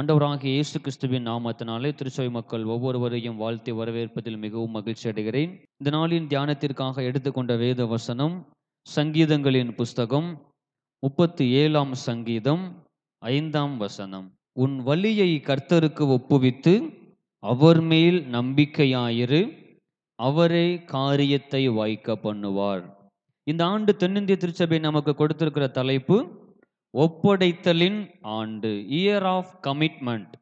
ஆண்டவராகிய இயேசு கிறிஸ்துவின் நாமத்தினாலே திருச்சபை மக்கள் ஒவ்வொருவரையும் வாழ்த்தி வரவேற்பதில் மிகவும் மகிழ்ச்சி அடைகிறேன் இந்த நாளின் தியானத்திற்காக எடுத்துக்கொண்ட வேத வசனம் சங்கீதங்களின் புஸ்தகம் முப்பத்தி ஏழாம் சங்கீதம் ஐந்தாம் வசனம் உன் வழியை கர்த்தருக்கு ஒப்புவித்து அவர் மேல் நம்பிக்கையாயிரு அவரே காரியத்தை வாய்க்க பண்ணுவார் இந்த ஆண்டு தென்னிந்திய திருச்சபை நமக்கு கொடுத்திருக்கிற தலைப்பு ஒப்படைத்தலின் ஆண்டு இயர் ஆஃப் கமிட்மெண்ட்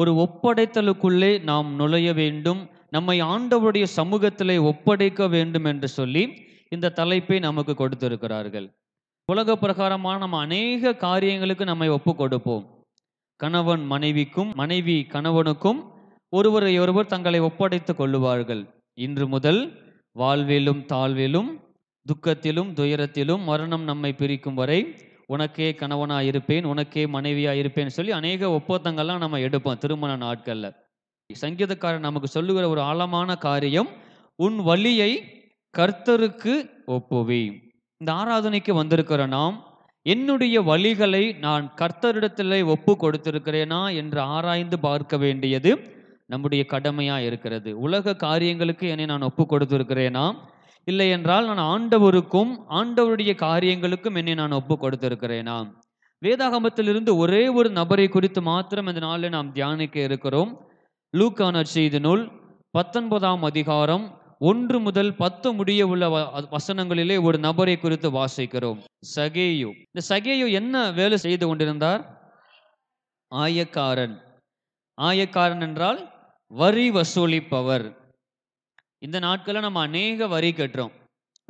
ஒரு ஒப்படைத்தலுக்குள்ளே நாம் நுழைய வேண்டும் நம்மை ஆண்டவருடைய சமூகத்திலே ஒப்படைக்க வேண்டும் என்று சொல்லி இந்த தலைப்பை நமக்கு கொடுத்திருக்கிறார்கள் உலக பிரகாரமான நம்ம அநேக காரியங்களுக்கு நம்மை ஒப்பு கொடுப்போம் கணவன் மனைவிக்கும் மனைவி கணவனுக்கும் ஒருவரை ஒருவர் தங்களை ஒப்படைத்து கொள்ளுவார்கள் இன்று முதல் வாழ்விலும் தாழ்விலும் துக்கத்திலும் துயரத்திலும் மரணம் நம்மை பிரிக்கும் வரை உனக்கே கணவனாக இருப்பேன் உனக்கே மனைவியாக இருப்பேன் சொல்லி அநேக ஒப்பந்தங்கள்லாம் நம்ம எடுப்போம் திருமண நாட்களில் சங்கீதக்காரன் நமக்கு சொல்லுகிற ஒரு ஆழமான காரியம் உன் வழியை கர்த்தருக்கு ஒப்புவி இந்த ஆராதனைக்கு வந்திருக்கிற நாம் என்னுடைய வழிகளை நான் கர்த்தரிடத்தில் ஒப்பு கொடுத்திருக்கிறேனா என்று ஆராய்ந்து பார்க்க வேண்டியது நம்முடைய கடமையாக இருக்கிறது உலக காரியங்களுக்கு என்னை நான் ஒப்பு கொடுத்திருக்கிறேனா இல்லை என்றால் நான் ஆண்டவருக்கும் ஆண்டவருடைய காரியங்களுக்கும் என்னை நான் ஒப்பு கொடுத்திருக்கிறேனா வேதாகமத்திலிருந்து ஒரே ஒரு நபரை குறித்து மாத்திரம் இந்த நாளில் நாம் தியானிக்க இருக்கிறோம் லூக்கானர் செய்தி நூல் பத்தொன்பதாம் அதிகாரம் ஒன்று முதல் பத்து முடிய உள்ள வசனங்களிலே ஒரு நபரை குறித்து வாசிக்கிறோம் சகேயு இந்த சகேயு என்ன வேலை செய்து கொண்டிருந்தார் ஆயக்காரன் ஆயக்காரன் என்றால் வரி வசூலிப்பவர் இந்த நாட்களில் நம்ம அநேக வரி கட்டுறோம்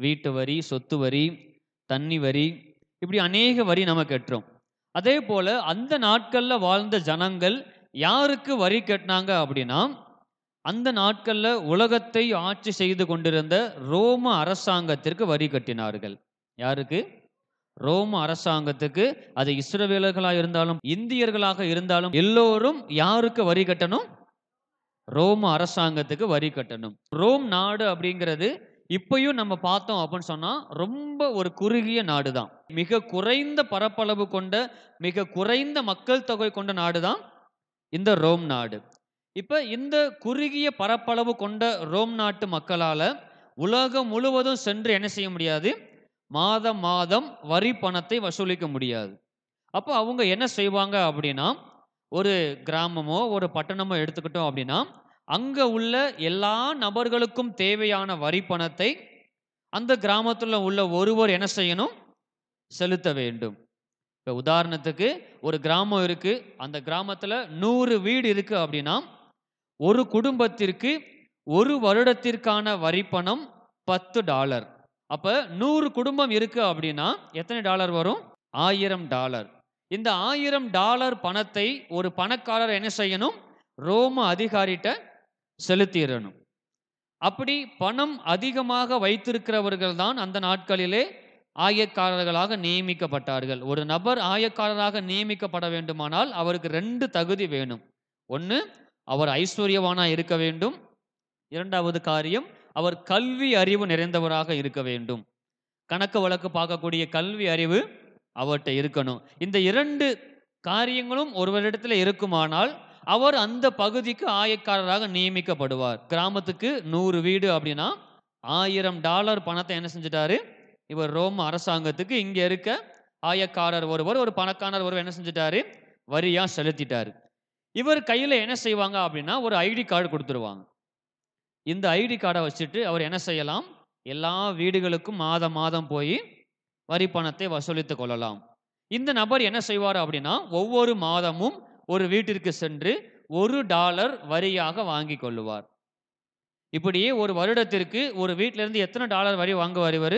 வீட்டு வரி சொத்து வரி தண்ணி வரி இப்படி அநேக வரி நம்ம கட்டுறோம் அதே போல் அந்த நாட்களில் வாழ்ந்த ஜனங்கள் யாருக்கு வரி கட்டினாங்க அப்படின்னா அந்த நாட்களில் உலகத்தை ஆட்சி செய்து கொண்டிருந்த ரோம அரசாங்கத்திற்கு வரி கட்டினார்கள் யாருக்கு ரோம அரசாங்கத்துக்கு அது இஸ்ரவேலர்களாக இருந்தாலும் இந்தியர்களாக இருந்தாலும் எல்லோரும் யாருக்கு வரி கட்டணும் ரோம் அரசாங்கத்துக்கு வரி கட்டணும் ரோம் நாடு அப்படிங்கிறது இப்பயும் நம்ம பார்த்தோம் அப்படின்னு சொன்னால் ரொம்ப ஒரு குறுகிய நாடு தான் மிக குறைந்த பரப்பளவு கொண்ட மிக குறைந்த மக்கள் தொகை கொண்ட நாடு தான் இந்த ரோம் நாடு இப்போ இந்த குறுகிய பரப்பளவு கொண்ட ரோம் நாட்டு மக்களால் உலகம் முழுவதும் சென்று என்ன செய்ய முடியாது மாதம் மாதம் வரி பணத்தை வசூலிக்க முடியாது அப்போ அவங்க என்ன செய்வாங்க அப்படின்னா ஒரு கிராமமோ ஒரு பட்டணமோ எடுத்துக்கிட்டோம் அப்படின்னா அங்கே உள்ள எல்லா நபர்களுக்கும் தேவையான வரி பணத்தை அந்த கிராமத்தில் உள்ள ஒருவர் என்ன செய்யணும் செலுத்த வேண்டும் இப்போ உதாரணத்துக்கு ஒரு கிராமம் இருக்குது அந்த கிராமத்தில் நூறு வீடு இருக்குது அப்படின்னா ஒரு குடும்பத்திற்கு ஒரு வருடத்திற்கான வரி பணம் பத்து டாலர் அப்போ நூறு குடும்பம் இருக்குது அப்படின்னா எத்தனை டாலர் வரும் ஆயிரம் டாலர் இந்த ஆயிரம் டாலர் பணத்தை ஒரு பணக்காரர் என்ன செய்யணும் ரோம அதிகாரிகிட்ட செலுத்திடணும் அப்படி பணம் அதிகமாக வைத்திருக்கிறவர்கள் தான் அந்த நாட்களிலே ஆயக்காரர்களாக நியமிக்கப்பட்டார்கள் ஒரு நபர் ஆயக்காரராக நியமிக்கப்பட வேண்டுமானால் அவருக்கு ரெண்டு தகுதி வேணும் ஒன்று அவர் ஐஸ்வர்யவானாக இருக்க வேண்டும் இரண்டாவது காரியம் அவர் கல்வி அறிவு நிறைந்தவராக இருக்க வேண்டும் கணக்கு வழக்கு பார்க்கக்கூடிய கல்வி அறிவு அவர்கிட்ட இருக்கணும் இந்த இரண்டு காரியங்களும் ஒருவரிடத்தில் இருக்குமானால் அவர் அந்த பகுதிக்கு ஆயக்காரராக நியமிக்கப்படுவார் கிராமத்துக்கு நூறு வீடு அப்படின்னா ஆயிரம் டாலர் பணத்தை என்ன செஞ்சிட்டாரு இவர் ரோம் அரசாங்கத்துக்கு இங்கே இருக்க ஆயக்காரர் ஒருவர் ஒரு பணக்காரர் ஒருவர் என்ன செஞ்சிட்டாரு வரியாக செலுத்திட்டாரு இவர் கையில் என்ன செய்வாங்க அப்படின்னா ஒரு ஐடி கார்டு கொடுத்துருவாங்க இந்த ஐடி கார்டை வச்சுட்டு அவர் என்ன செய்யலாம் எல்லா வீடுகளுக்கும் மாதம் மாதம் போய் வரி பணத்தை வசூலித்துக் கொள்ளலாம் இந்த நபர் என்ன செய்வார் அப்படின்னா ஒவ்வொரு மாதமும் ஒரு வீட்டிற்கு சென்று ஒரு டாலர் வரியாக வாங்கி கொள்ளுவார் இப்படியே ஒரு வருடத்திற்கு ஒரு வீட்டிலிருந்து எத்தனை டாலர் வரி வாங்குவார் இவர்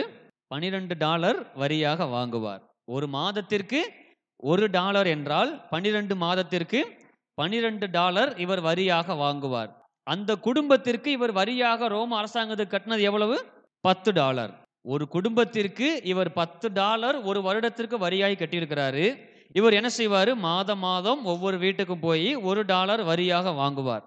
பனிரெண்டு டாலர் வரியாக வாங்குவார் ஒரு மாதத்திற்கு ஒரு டாலர் என்றால் பனிரெண்டு மாதத்திற்கு பனிரெண்டு டாலர் இவர் வரியாக வாங்குவார் அந்த குடும்பத்திற்கு இவர் வரியாக ரோம அரசாங்கத்துக்கு கட்டினது எவ்வளவு பத்து டாலர் ஒரு குடும்பத்திற்கு இவர் பத்து டாலர் ஒரு வருடத்திற்கு வரியாய் கட்டியிருக்கிறாரு இவர் என்ன செய்வார் மாத மாதம் ஒவ்வொரு வீட்டுக்கும் போய் ஒரு டாலர் வரியாக வாங்குவார்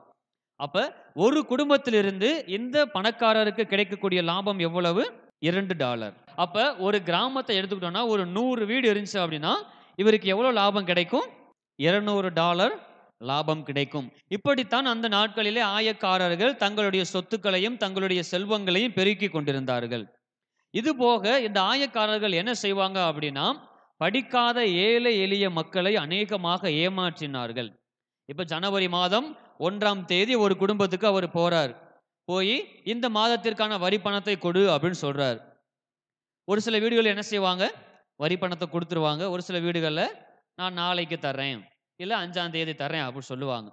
அப்போ ஒரு குடும்பத்திலிருந்து இந்த பணக்காரருக்கு கிடைக்கக்கூடிய லாபம் எவ்வளவு இரண்டு டாலர் அப்போ ஒரு கிராமத்தை எடுத்துக்கிட்டோம்னா ஒரு நூறு வீடு இருந்துச்சு அப்படின்னா இவருக்கு எவ்வளோ லாபம் கிடைக்கும் இருநூறு டாலர் லாபம் கிடைக்கும் இப்படித்தான் அந்த நாட்களிலே ஆயக்காரர்கள் தங்களுடைய சொத்துக்களையும் தங்களுடைய செல்வங்களையும் பெருக்கி கொண்டிருந்தார்கள் இது போக இந்த ஆயக்காரர்கள் என்ன செய்வாங்க அப்படின்னா படிக்காத ஏழை எளிய மக்களை அநேகமாக ஏமாற்றினார்கள் இப்போ ஜனவரி மாதம் ஒன்றாம் தேதி ஒரு குடும்பத்துக்கு அவர் போறார் போய் இந்த மாதத்திற்கான வரி பணத்தை கொடு அப்படின்னு சொல்றார் ஒரு சில வீடுகள் என்ன செய்வாங்க வரி பணத்தை கொடுத்துருவாங்க ஒரு சில வீடுகளில் நான் நாளைக்கு தர்றேன் இல்லை அஞ்சாம் தேதி தர்றேன் அப்படின்னு சொல்லுவாங்க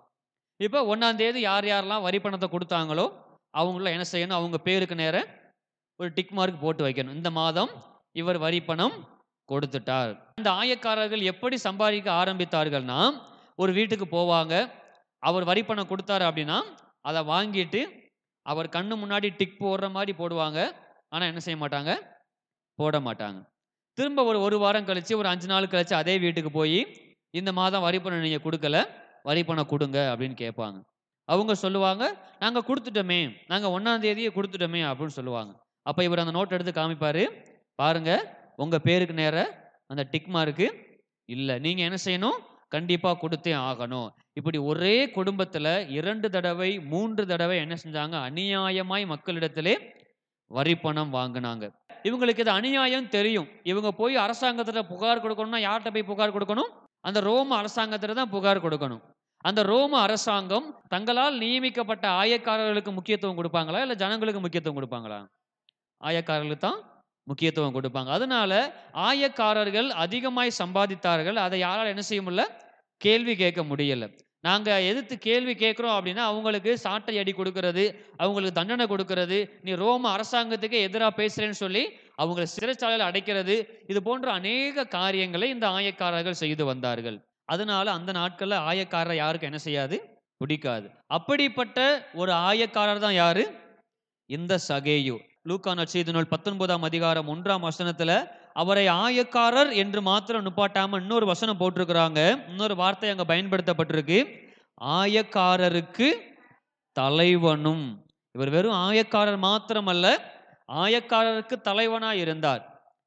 இப்போ ஒன்றாம் தேதி யார் யாரெல்லாம் வரி பணத்தை கொடுத்தாங்களோ அவங்கள என்ன செய்யணும் அவங்க பேருக்கு நேரம் ஒரு டிக் மார்க் போட்டு வைக்கணும் இந்த மாதம் இவர் வரி பணம் கொடுத்துட்டார் அந்த ஆயக்காரர்கள் எப்படி சம்பாதிக்க ஆரம்பித்தார்கள்னா ஒரு வீட்டுக்கு போவாங்க அவர் வரி பணம் கொடுத்தாரு அப்படின்னா அதை வாங்கிட்டு அவர் கண்ணு முன்னாடி டிக் போடுற மாதிரி போடுவாங்க ஆனால் என்ன செய்ய மாட்டாங்க போட மாட்டாங்க திரும்ப ஒரு ஒரு வாரம் கழித்து ஒரு அஞ்சு நாள் கழித்து அதே வீட்டுக்கு போய் இந்த மாதம் வரி பணம் நீங்கள் கொடுக்கல வரி பணம் கொடுங்க அப்படின்னு கேட்பாங்க அவங்க சொல்லுவாங்க நாங்கள் கொடுத்துட்டோமே நாங்கள் ஒன்றாம் கொடுத்துட்டோமே அப்படின்னு சொல்லுவாங்க அப்போ இவர் அந்த நோட் எடுத்து காமிப்பார் பாருங்கள் உங்கள் பேருக்கு நேர அந்த டிக் மார்க்கு இல்லை நீங்கள் என்ன செய்யணும் கண்டிப்பாக கொடுத்தே ஆகணும் இப்படி ஒரே குடும்பத்தில் இரண்டு தடவை மூன்று தடவை என்ன செஞ்சாங்க அநியாயமாய் மக்களிடத்திலே வரி பணம் வாங்கினாங்க இவங்களுக்கு இது அநியாயம் தெரியும் இவங்க போய் அரசாங்கத்தில் புகார் கொடுக்கணும்னா யார்கிட்ட போய் புகார் கொடுக்கணும் அந்த ரோம அரசாங்கத்தில் தான் புகார் கொடுக்கணும் அந்த ரோம அரசாங்கம் தங்களால் நியமிக்கப்பட்ட ஆயக்காரர்களுக்கு முக்கியத்துவம் கொடுப்பாங்களா இல்லை ஜனங்களுக்கு முக்கியத்துவம் கொடுப்பாங்களா ஆயக்காரர்களுக்கு தான் முக்கியத்துவம் கொடுப்பாங்க அதனால ஆயக்காரர்கள் அதிகமாய் சம்பாதித்தார்கள் அதை யாரால் என்ன செய்ய முடியல கேள்வி கேட்க முடியல நாங்கள் எதிர்த்து கேள்வி கேட்குறோம் அப்படின்னா அவங்களுக்கு சாட்டை அடி கொடுக்கறது அவங்களுக்கு தண்டனை கொடுக்கறது நீ ரோம அரசாங்கத்துக்கு எதிராக பேசுகிறேன்னு சொல்லி அவங்கள சிறைச்சாலையில் அடைக்கிறது இது போன்ற அநேக காரியங்களை இந்த ஆயக்காரர்கள் செய்து வந்தார்கள் அதனால அந்த நாட்களில் ஆயக்காரர் யாருக்கும் என்ன செய்யாது பிடிக்காது அப்படிப்பட்ட ஒரு ஆயக்காரர் தான் யாரு இந்த சகேயு லூக்கா செய்தி நூல் பத்தொன்பதாம் அதிகாரம் ஒன்றாம் வசனத்துல அவரை ஆயக்காரர் என்று மாத்திரம் நுப்பாட்டாம இன்னொரு வசனம் போட்டிருக்கிறாங்க இன்னொரு வார்த்தை அங்க பயன்படுத்தப்பட்டிருக்கு ஆயக்காரருக்கு தலைவனும் இவர் வெறும் ஆயக்காரர் மாத்திரமல்ல ஆயக்காரருக்கு தலைவனா இருந்தார்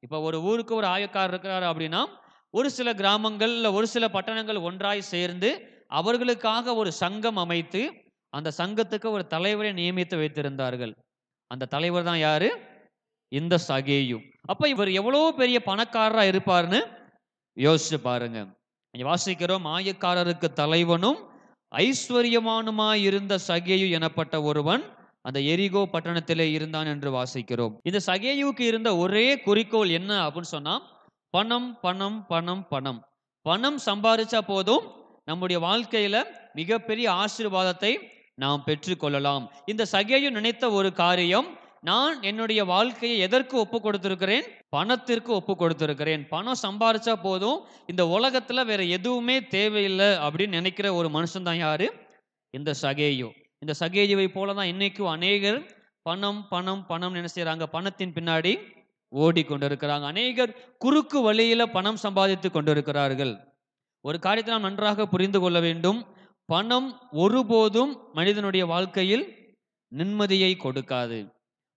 இப்போ ஒரு ஊருக்கு ஒரு ஆயக்காரர் இருக்கிறார் அப்படின்னா ஒரு சில கிராமங்கள் ஒரு சில பட்டணங்கள் ஒன்றாய் சேர்ந்து அவர்களுக்காக ஒரு சங்கம் அமைத்து அந்த சங்கத்துக்கு ஒரு தலைவரை நியமித்து வைத்திருந்தார்கள் அந்த தலைவர் தான் யாரு இந்த சகேயும் அப்போ இவர் எவ்வளோ பெரிய பணக்காரராக இருப்பார்னு யோசிச்சு பாருங்க வாசிக்கிறோம் மாயக்காரருக்கு தலைவனும் ஐஸ்வர்யமானுமாய் இருந்த சகேயு எனப்பட்ட ஒருவன் அந்த எரிகோ பட்டணத்திலே இருந்தான் என்று வாசிக்கிறோம் இந்த சகேயுக்கு இருந்த ஒரே குறிக்கோள் என்ன அப்படின்னு சொன்னா பணம் பணம் பணம் பணம் பணம் சம்பாதிச்சா போதும் நம்முடைய வாழ்க்கையில மிகப்பெரிய ஆசீர்வாதத்தை நாம் பெற்றுக்கொள்ளலாம் இந்த சகேயு நினைத்த ஒரு காரியம் நான் என்னுடைய வாழ்க்கையை எதற்கு ஒப்பு கொடுத்திருக்கிறேன் பணத்திற்கு ஒப்பு கொடுத்திருக்கிறேன் பணம் சம்பாரிச்சா போதும் இந்த உலகத்துல வேற எதுவுமே தேவையில்லை அப்படின்னு நினைக்கிற ஒரு மனுஷன் தான் யாரு இந்த சகேயு இந்த சகேயுவை போல தான் இன்னைக்கும் அநேகர் பணம் பணம் பணம் நினைச்சாங்க பணத்தின் பின்னாடி ஓடிக்கொண்டிருக்கிறாங்க அநேகர் குறுக்கு வழியில பணம் சம்பாதித்து கொண்டிருக்கிறார்கள் ஒரு காரியத்தை நாம் நன்றாக புரிந்து கொள்ள வேண்டும் பணம் ஒருபோதும் மனிதனுடைய வாழ்க்கையில் நிம்மதியை கொடுக்காது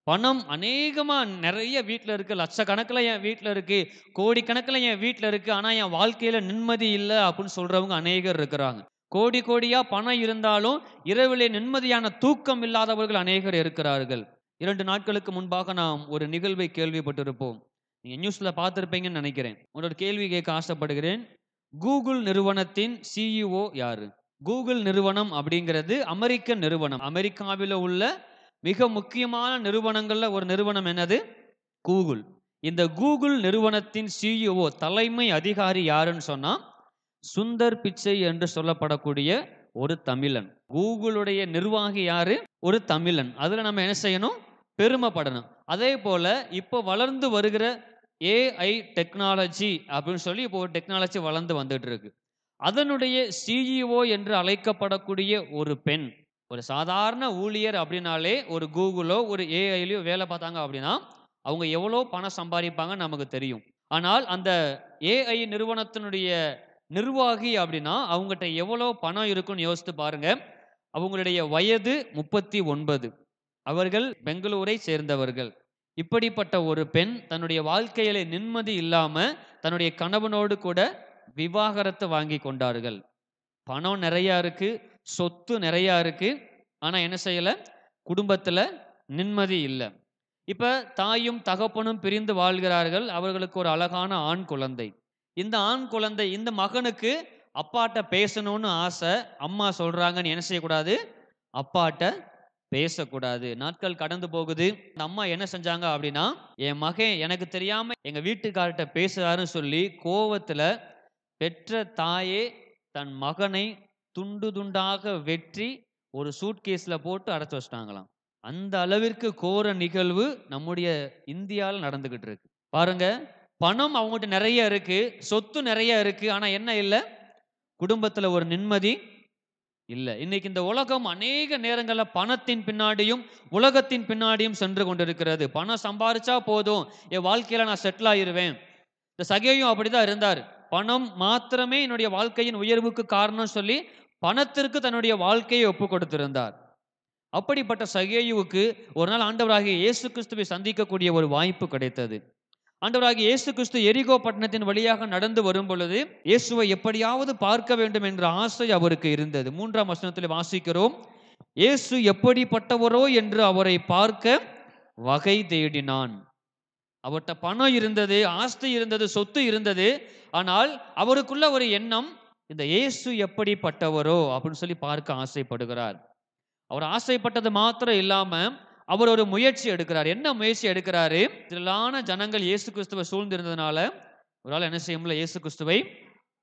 பணம் அநேகமாக நிறைய வீட்டில் இருக்குது லட்சக்கணக்கில் என் வீட்டில் இருக்குது கோடிக்கணக்கில் என் வீட்டில் இருக்குது ஆனால் என் வாழ்க்கையில் நிம்மதி இல்லை அப்படின்னு சொல்கிறவங்க அநேகர் இருக்கிறாங்க கோடி கோடியாக பணம் இருந்தாலும் இரவிலே நிம்மதியான தூக்கம் இல்லாதவர்கள் அநேகர் இருக்கிறார்கள் இரண்டு நாட்களுக்கு முன்பாக நாம் ஒரு நிகழ்வை கேள்விப்பட்டிருப்போம் நீங்கள் நியூஸில் பார்த்துருப்பீங்கன்னு நினைக்கிறேன் உங்களோட கேள்வி கேட்க ஆசைப்படுகிறேன் கூகுள் நிறுவனத்தின் சிஇஓ e யாரு கூகுள் நிறுவனம் அப்படிங்கிறது அமெரிக்க நிறுவனம் அமெரிக்காவில் உள்ள மிக முக்கியமான நிறுவனங்களில் ஒரு நிறுவனம் என்னது கூகுள் இந்த கூகுள் நிறுவனத்தின் சிஇஓ e தலைமை அதிகாரி யாருன்னு சொன்னால் சுந்தர் பிச்சை என்று சொல்லப்படக்கூடிய ஒரு தமிழன் கூகுளுடைய நிர்வாகி யாரு ஒரு தமிழன் அதில் நம்ம என்ன செய்யணும் பெருமைப்படணும் அதே போல் இப்போ வளர்ந்து வருகிற ஏஐ டெக்னாலஜி அப்படின்னு சொல்லி இப்போ ஒரு டெக்னாலஜி வளர்ந்து வந்துட்டு இருக்கு அதனுடைய சிஇஓ e என்று அழைக்கப்படக்கூடிய ஒரு பெண் ஒரு சாதாரண ஊழியர் அப்படின்னாலே ஒரு கூகுளோ ஒரு ஏஐலையோ வேலை பார்த்தாங்க அப்படின்னா அவங்க எவ்வளோ பணம் சம்பாதிப்பாங்க நமக்கு தெரியும் ஆனால் அந்த ஏஐ நிறுவனத்தினுடைய நிர்வாகி அப்படின்னா அவங்ககிட்ட எவ்வளோ பணம் இருக்குன்னு யோசித்து பாருங்க அவங்களுடைய வயது முப்பத்தி ஒன்பது அவர்கள் பெங்களூரை சேர்ந்தவர்கள் இப்படிப்பட்ட ஒரு பெண் தன்னுடைய வாழ்க்கையிலே நிம்மதி இல்லாமல் தன்னுடைய கணவனோடு கூட விவாகரத்தை வாங்கி கொண்டார்கள் பணம் நிறையா இருக்கு சொத்து நிறையா இருக்கு ஆனால் என்ன செய்யலை குடும்பத்தில் நிம்மதி இல்லை இப்போ தாயும் தகப்பனும் பிரிந்து வாழ்கிறார்கள் அவர்களுக்கு ஒரு அழகான ஆண் குழந்தை இந்த ஆண் குழந்தை இந்த மகனுக்கு அப்பாட்ட பேசணும்னு ஆசை அம்மா சொல்கிறாங்கன்னு என்ன செய்யக்கூடாது அப்பாட்ட பேசக்கூடாது நாட்கள் கடந்து போகுது இந்த அம்மா என்ன செஞ்சாங்க அப்படின்னா என் மகன் எனக்கு தெரியாமல் எங்கள் வீட்டுக்கார்ட்ட பேசுகிறாருன்னு சொல்லி கோவத்தில் பெற்ற தாயே தன் மகனை துண்டு துண்டாக வெற்றி ஒரு சூட்கேஸில் போட்டு அடைச்சி வச்சிட்டாங்களாம் அந்த அளவிற்கு கோர நிகழ்வு நம்முடைய இந்தியாவில் நடந்துக்கிட்டு இருக்கு பாருங்க பணம் அவங்ககிட்ட நிறைய இருக்கு சொத்து நிறைய இருக்கு ஆனால் என்ன இல்லை குடும்பத்தில் ஒரு நிம்மதி இல்லை இன்னைக்கு இந்த உலகம் அநேக நேரங்களில் பணத்தின் பின்னாடியும் உலகத்தின் பின்னாடியும் சென்று கொண்டிருக்கிறது பணம் சம்பாரிச்சா போதும் என் வாழ்க்கையில் நான் செட்டில் ஆயிடுவேன் இந்த சகையும் அப்படி தான் இருந்தார் பணம் மாத்திரமே என்னுடைய வாழ்க்கையின் உயர்வுக்கு காரணம் சொல்லி பணத்திற்கு தன்னுடைய வாழ்க்கையை ஒப்பு கொடுத்திருந்தார் அப்படிப்பட்ட சகேயுவுக்கு ஒரு நாள் ஆண்டவராகிய இயேசு கிறிஸ்துவை சந்திக்கக்கூடிய ஒரு வாய்ப்பு கிடைத்தது ஆண்டவராகிய இயேசு கிறிஸ்து எரிகோ பட்டணத்தின் வழியாக நடந்து வரும் பொழுது இயேசுவை எப்படியாவது பார்க்க வேண்டும் என்ற ஆசை அவருக்கு இருந்தது மூன்றாம் வசனத்தில் வாசிக்கிறோம் இயேசு எப்படிப்பட்டவரோ என்று அவரை பார்க்க வகை தேடினான் அவர்கிட்ட பணம் இருந்தது ஆஸ்தி இருந்தது சொத்து இருந்தது ஆனால் அவருக்குள்ள ஒரு எண்ணம் இந்த இயேசு எப்படிப்பட்டவரோ அப்படின்னு சொல்லி பார்க்க ஆசைப்படுகிறார் அவர் ஆசைப்பட்டது மாத்திரம் இல்லாம அவர் ஒரு முயற்சி எடுக்கிறார் என்ன முயற்சி எடுக்கிறாரு திரளான ஜனங்கள் இயேசு கிறிஸ்துவை சூழ்ந்திருந்ததுனால அவரால் என்ன செய்ய முடியல இயேசு கிறிஸ்துவை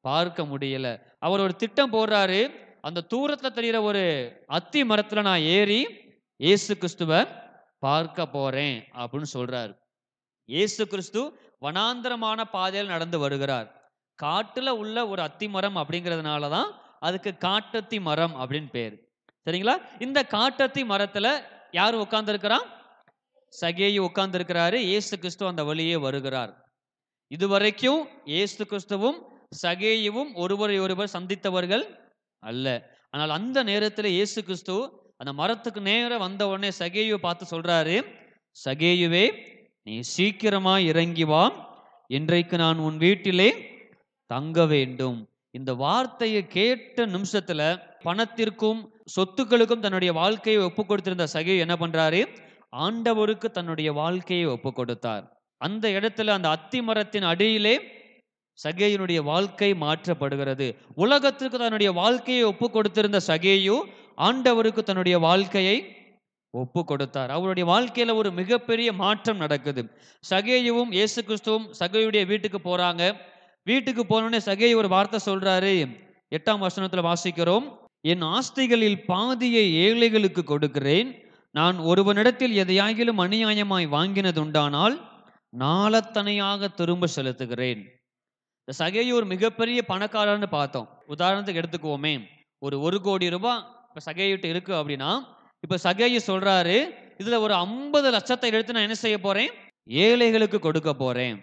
பார்க்க முடியல அவர் ஒரு திட்டம் போடுறாரு அந்த தூரத்தில் தெரியற ஒரு அத்தி மரத்தில் நான் ஏறி இயேசு கிறிஸ்துவை பார்க்க போறேன் அப்படின்னு சொல்றாரு இயேசு கிறிஸ்து வனாந்திரமான பாதையில் நடந்து வருகிறார் காட்டில் உள்ள ஒரு அத்தி மரம் அப்படிங்கிறதுனால தான் அதுக்கு காட்டத்தி மரம் அப்படின்னு பேர் சரிங்களா இந்த காட்டத்தி மரத்தில் யார் உட்கார்ந்துருக்கிறான் சகேயி உட்கார்ந்துருக்கிறாரு ஏசு கிறிஸ்துவ அந்த வழியே வருகிறார் இதுவரைக்கும் ஏசு கிறிஸ்துவும் சகேயுவும் ஒருவரை ஒருவர் சந்தித்தவர்கள் அல்ல ஆனால் அந்த நேரத்தில் இயேசு கிறிஸ்து அந்த மரத்துக்கு நேரம் வந்த உடனே சகேயுவை பார்த்து சொல்றாரு சகேயுவே நீ சீக்கிரமா இறங்கி வா இன்றைக்கு நான் உன் வீட்டிலே தங்க வேண்டும் இந்த வார்த்தையை கேட்ட நிமிஷத்துல பணத்திற்கும் சொத்துக்களுக்கும் தன்னுடைய வாழ்க்கையை ஒப்பு கொடுத்திருந்த சகி என்ன பண்றாரு ஆண்டவருக்கு தன்னுடைய வாழ்க்கையை ஒப்பு கொடுத்தார் அந்த இடத்துல அந்த அத்தி மரத்தின் அடியிலே சகேயனுடைய வாழ்க்கை மாற்றப்படுகிறது உலகத்திற்கு தன்னுடைய வாழ்க்கையை ஒப்பு கொடுத்திருந்த சகேயு ஆண்டவருக்கு தன்னுடைய வாழ்க்கையை ஒப்பு கொடுத்தார் அவருடைய வாழ்க்கையில் ஒரு மிகப்பெரிய மாற்றம் நடக்குது சகேயுவும் இயேசு கிறிஸ்துவும் சகையுடைய வீட்டுக்கு போகிறாங்க வீட்டுக்கு போனோடனே சகையை ஒரு வார்த்தை சொல்கிறாரு எட்டாம் வசனத்தில் வாசிக்கிறோம் என் ஆஸ்திகளில் பாதியை ஏழைகளுக்கு கொடுக்கிறேன் நான் ஒருவனிடத்தில் எதையாகிலும் அநியாயமாய் வாங்கினதுண்டானால் நாளத்தனையாக திரும்ப செலுத்துகிறேன் இந்த சகையை ஒரு மிகப்பெரிய பணக்காரன்னு பார்த்தோம் உதாரணத்துக்கு எடுத்துக்குவோமே ஒரு ஒரு கோடி ரூபாய் இப்போ சகையிட்டு இருக்கு அப்படின்னா இப்போ சகேஜி சொல்றாரு இதுல ஒரு ஐம்பது லட்சத்தை எடுத்து நான் என்ன செய்ய போறேன் ஏழைகளுக்கு கொடுக்க போறேன்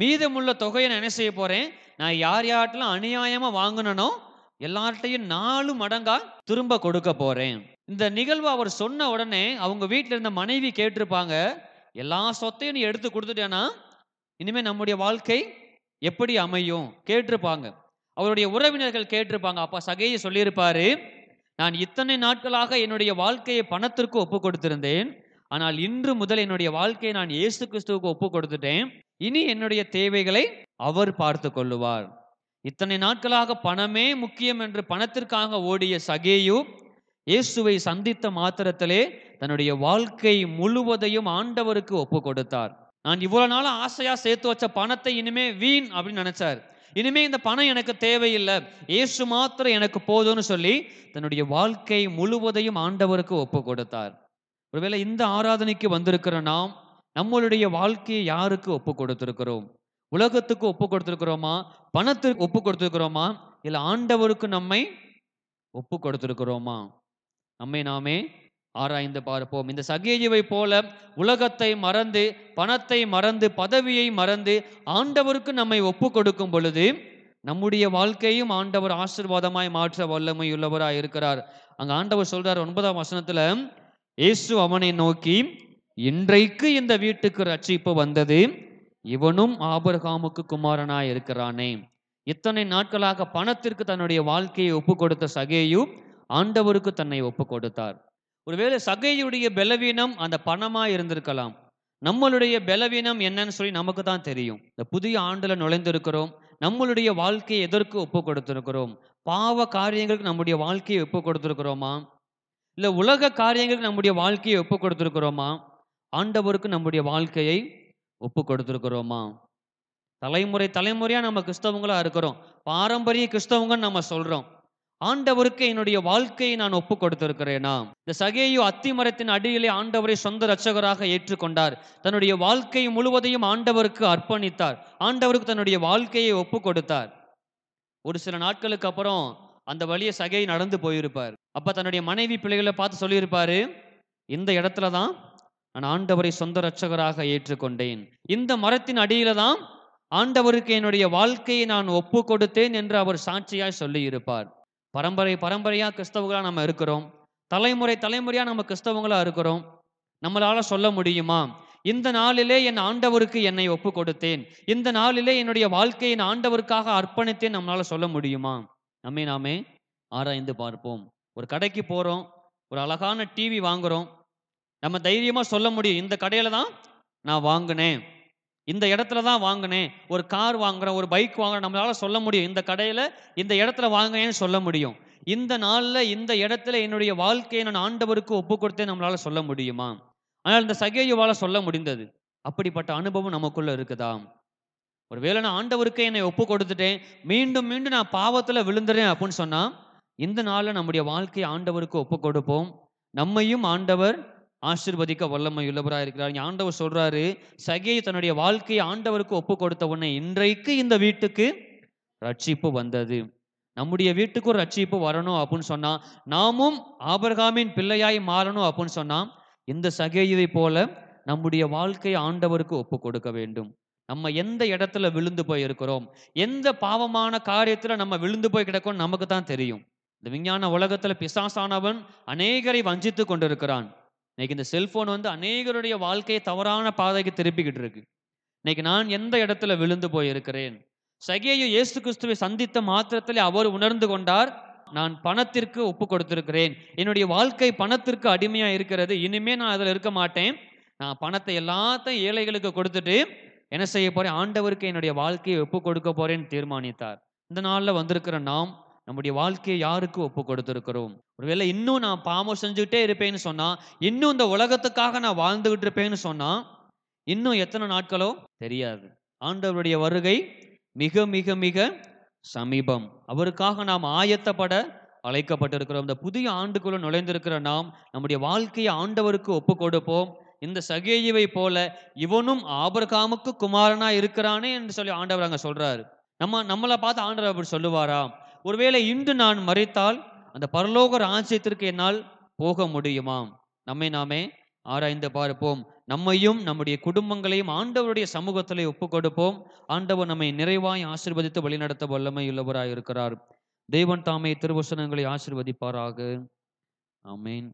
மீதமுள்ள தொகையை நான் என்ன செய்ய போறேன் நான் யார் யார்ட்டெல்லாம் அநியாயமா வாங்கினனோ எல்லார்ட்டையும் நாலு மடங்கா திரும்ப கொடுக்க போறேன் இந்த நிகழ்வு அவர் சொன்ன உடனே அவங்க வீட்டில் இருந்த மனைவி கேட்டிருப்பாங்க எல்லா சொத்தையும் நீ எடுத்து கொடுத்துட்டேன்னா இனிமே நம்முடைய வாழ்க்கை எப்படி அமையும் கேட்டிருப்பாங்க அவருடைய உறவினர்கள் கேட்டிருப்பாங்க அப்பா சகையை சொல்லியிருப்பாரு நான் இத்தனை நாட்களாக என்னுடைய வாழ்க்கையை பணத்திற்கு ஒப்பு கொடுத்திருந்தேன் ஆனால் இன்று முதல் என்னுடைய வாழ்க்கையை நான் இயேசு கிறிஸ்துவுக்கு ஒப்பு கொடுத்துட்டேன் இனி என்னுடைய தேவைகளை அவர் பார்த்து கொள்ளுவார் இத்தனை நாட்களாக பணமே முக்கியம் என்று பணத்திற்காக ஓடிய சகேயு இயேசுவை சந்தித்த மாத்திரத்திலே தன்னுடைய வாழ்க்கை முழுவதையும் ஆண்டவருக்கு ஒப்பு கொடுத்தார் நான் இவ்வளவு நாள் ஆசையா சேர்த்து வச்ச பணத்தை இனிமே வீண் அப்படின்னு நினைச்சார் இனிமே இந்த பணம் எனக்கு தேவையில்லை ஏசு மாத்திரம் எனக்கு போதும்னு சொல்லி தன்னுடைய வாழ்க்கை முழுவதையும் ஆண்டவருக்கு ஒப்பு கொடுத்தார் ஒருவேளை இந்த ஆராதனைக்கு வந்திருக்கிற நாம் நம்மளுடைய வாழ்க்கையை யாருக்கு ஒப்பு கொடுத்திருக்கிறோம் உலகத்துக்கு ஒப்பு கொடுத்திருக்கிறோமா பணத்துக்கு ஒப்பு கொடுத்திருக்கிறோமா இல்லை ஆண்டவருக்கு நம்மை ஒப்பு கொடுத்திருக்கிறோமா நம்மை நாமே ஆராய்ந்து பார்ப்போம் இந்த சகேஜுவை போல உலகத்தை மறந்து பணத்தை மறந்து பதவியை மறந்து ஆண்டவருக்கு நம்மை ஒப்பு கொடுக்கும் பொழுது நம்முடைய வாழ்க்கையும் ஆண்டவர் ஆசிர்வாதமாய் மாற்ற வல்லமை உள்ளவராய் இருக்கிறார் அங்க ஆண்டவர் சொல்றார் ஒன்பதாம் வசனத்துல இயேசு அவனை நோக்கி இன்றைக்கு இந்த வீட்டுக்கு ரட்சிப்பு வந்தது இவனும் ஆபர்காமுக்கு குமாரனாய் இருக்கிறானே இத்தனை நாட்களாக பணத்திற்கு தன்னுடைய வாழ்க்கையை ஒப்பு கொடுத்த சகேயு ஆண்டவருக்கு தன்னை ஒப்பு கொடுத்தார் ஒருவேளை சகையுடைய பலவீனம் அந்த பணமாக இருந்திருக்கலாம் நம்மளுடைய பலவீனம் என்னன்னு சொல்லி நமக்கு தான் தெரியும் இந்த புதிய ஆண்டில் நுழைந்திருக்கிறோம் நம்மளுடைய வாழ்க்கையை எதற்கு ஒப்பு கொடுத்திருக்கிறோம் பாவ காரியங்களுக்கு நம்முடைய வாழ்க்கையை ஒப்பு கொடுத்திருக்கிறோமா இல்லை உலக காரியங்களுக்கு நம்முடைய வாழ்க்கையை ஒப்பு கொடுத்திருக்கிறோமா ஆண்டவருக்கு நம்முடைய வாழ்க்கையை ஒப்பு கொடுத்திருக்கிறோமா தலைமுறை தலைமுறையாக நம்ம கிறிஸ்தவங்களாக இருக்கிறோம் பாரம்பரிய கிறிஸ்தவங்கன்னு நம்ம சொல்கிறோம் ஆண்டவருக்கு என்னுடைய வாழ்க்கையை நான் ஒப்பு கொடுத்திருக்கிறேனா இந்த சகேயு அத்திமரத்தின் அடியிலே ஆண்டவரை சொந்த ரட்சகராக ஏற்றுக்கொண்டார் தன்னுடைய வாழ்க்கை முழுவதையும் ஆண்டவருக்கு அர்ப்பணித்தார் ஆண்டவருக்கு தன்னுடைய வாழ்க்கையை ஒப்பு கொடுத்தார் ஒரு சில நாட்களுக்கு அப்புறம் அந்த வழியை சகை நடந்து போயிருப்பார் அப்ப தன்னுடைய மனைவி பிள்ளைகளை பார்த்து சொல்லியிருப்பாரு இந்த இடத்துல தான் நான் ஆண்டவரை சொந்த ரட்சகராக ஏற்றுக்கொண்டேன் இந்த மரத்தின் அடியில தான் ஆண்டவருக்கு என்னுடைய வாழ்க்கையை நான் ஒப்பு கொடுத்தேன் என்று அவர் சாட்சியாய் சொல்லியிருப்பார் பரம்பரை பரம்பரையாக கிறிஸ்தவங்களாக நம்ம இருக்கிறோம் தலைமுறை தலைமுறையாக நம்ம கிறிஸ்தவங்களாக இருக்கிறோம் நம்மளால் சொல்ல முடியுமா இந்த நாளிலே என் ஆண்டவருக்கு என்னை ஒப்பு கொடுத்தேன் இந்த நாளிலே என்னுடைய வாழ்க்கையை ஆண்டவருக்காக அர்ப்பணித்தேன் நம்மளால் சொல்ல முடியுமா நம்மை நாமே ஆராய்ந்து பார்ப்போம் ஒரு கடைக்கு போகிறோம் ஒரு அழகான டிவி வாங்குகிறோம் நம்ம தைரியமாக சொல்ல முடியும் இந்த கடையில் தான் நான் வாங்கினேன் இந்த இடத்துல தான் வாங்கினேன் ஒரு கார் வாங்குறேன் ஒரு பைக் வாங்குறேன் நம்மளால சொல்ல முடியும் இந்த கடையில் இந்த இடத்துல வாங்கினேன்னு சொல்ல முடியும் இந்த நாளில் இந்த இடத்துல என்னுடைய வாழ்க்கையை நான் ஆண்டவருக்கு ஒப்பு கொடுத்தே நம்மளால சொல்ல முடியுமா ஆனால் இந்த சகேயுவால் சொல்ல முடிந்தது அப்படிப்பட்ட அனுபவம் நமக்குள்ள இருக்குதா ஒருவேளை நான் ஆண்டவருக்கு என்னை ஒப்பு கொடுத்துட்டேன் மீண்டும் மீண்டும் நான் பாவத்தில் விழுந்துறேன் அப்படின்னு சொன்னால் இந்த நாளில் நம்முடைய வாழ்க்கையை ஆண்டவருக்கு ஒப்பு கொடுப்போம் நம்மையும் ஆண்டவர் ஆசிர்வதிக்க வல்லமை உள்ளவராக இருக்கிறார் ஆண்டவர் சொல்றாரு சகே தன்னுடைய வாழ்க்கையை ஆண்டவருக்கு ஒப்பு கொடுத்த உடனே இன்றைக்கு இந்த வீட்டுக்கு ரட்சிப்பு வந்தது நம்முடைய வீட்டுக்கும் ரட்சிப்பு வரணும் அப்படின்னு சொன்னா நாமும் ஆபர்காமின் பிள்ளையாய் மாறணும் அப்படின்னு சொன்னா இந்த சகேயதை போல நம்முடைய வாழ்க்கையை ஆண்டவருக்கு ஒப்பு கொடுக்க வேண்டும் நம்ம எந்த இடத்துல விழுந்து போய் இருக்கிறோம் எந்த பாவமான காரியத்துல நம்ம விழுந்து போய் கிடக்கும் நமக்கு தான் தெரியும் இந்த விஞ்ஞான உலகத்துல பிசாசானவன் அநேகரை வஞ்சித்து கொண்டிருக்கிறான் இன்னைக்கு இந்த செல்ஃபோன் வந்து அநேகருடைய வாழ்க்கையை தவறான பாதைக்கு திருப்பிக்கிட்டு இருக்கு இன்னைக்கு நான் எந்த இடத்துல விழுந்து போயிருக்கிறேன் சகையோ இயேசு கிறிஸ்துவை சந்தித்த மாத்திரத்தில் அவர் உணர்ந்து கொண்டார் நான் பணத்திற்கு ஒப்பு கொடுத்திருக்கிறேன் என்னுடைய வாழ்க்கை பணத்திற்கு அடிமையா இருக்கிறது இனிமே நான் அதில் இருக்க மாட்டேன் நான் பணத்தை எல்லாத்தையும் ஏழைகளுக்கு கொடுத்துட்டு என்ன செய்ய போறேன் ஆண்டவருக்கு என்னுடைய வாழ்க்கையை ஒப்பு கொடுக்க போறேன்னு தீர்மானித்தார் இந்த நாளில் வந்திருக்கிற நாம் நம்முடைய வாழ்க்கையை யாருக்கு ஒப்பு கொடுத்துருக்கிறோம் ஒருவேளை இன்னும் நான் பாவம் செஞ்சுக்கிட்டே இருப்பேன்னு சொன்னால் இன்னும் இந்த உலகத்துக்காக நான் வாழ்ந்துகிட்டு இருப்பேன்னு சொன்னால் இன்னும் எத்தனை நாட்களோ தெரியாது ஆண்டவருடைய வருகை மிக மிக மிக சமீபம் அவருக்காக நாம் ஆயத்தப்பட அழைக்கப்பட்டிருக்கிறோம் இந்த புதிய ஆண்டுக்குள்ள நுழைந்திருக்கிற நாம் நம்முடைய வாழ்க்கையை ஆண்டவருக்கு ஒப்பு கொடுப்போம் இந்த சகேயவை போல இவனும் ஆபர்காமுக்கு குமாரனா இருக்கிறானே என்று சொல்லி ஆண்டவர் அங்க சொல்றாரு நம்ம நம்மளை பார்த்து ஆண்டவர் அப்படி சொல்லுவாராம் ஒருவேளை இன்று நான் மறைத்தால் அந்த பரலோக ராஜ்யத்திற்கு என்னால் போக முடியுமாம் நம்மை நாமே ஆராய்ந்து பார்ப்போம் நம்மையும் நம்முடைய குடும்பங்களையும் ஆண்டவருடைய சமூகத்திலே ஒப்பு கொடுப்போம் ஆண்டவர் நம்மை நிறைவாய் ஆசிர்வதித்து வழிநடத்த வல்லமை உள்ளவராய் இருக்கிறார் தெய்வன் தாமே திருவசனங்களை ஆசிர்வதிப்பாராக ஆமீன்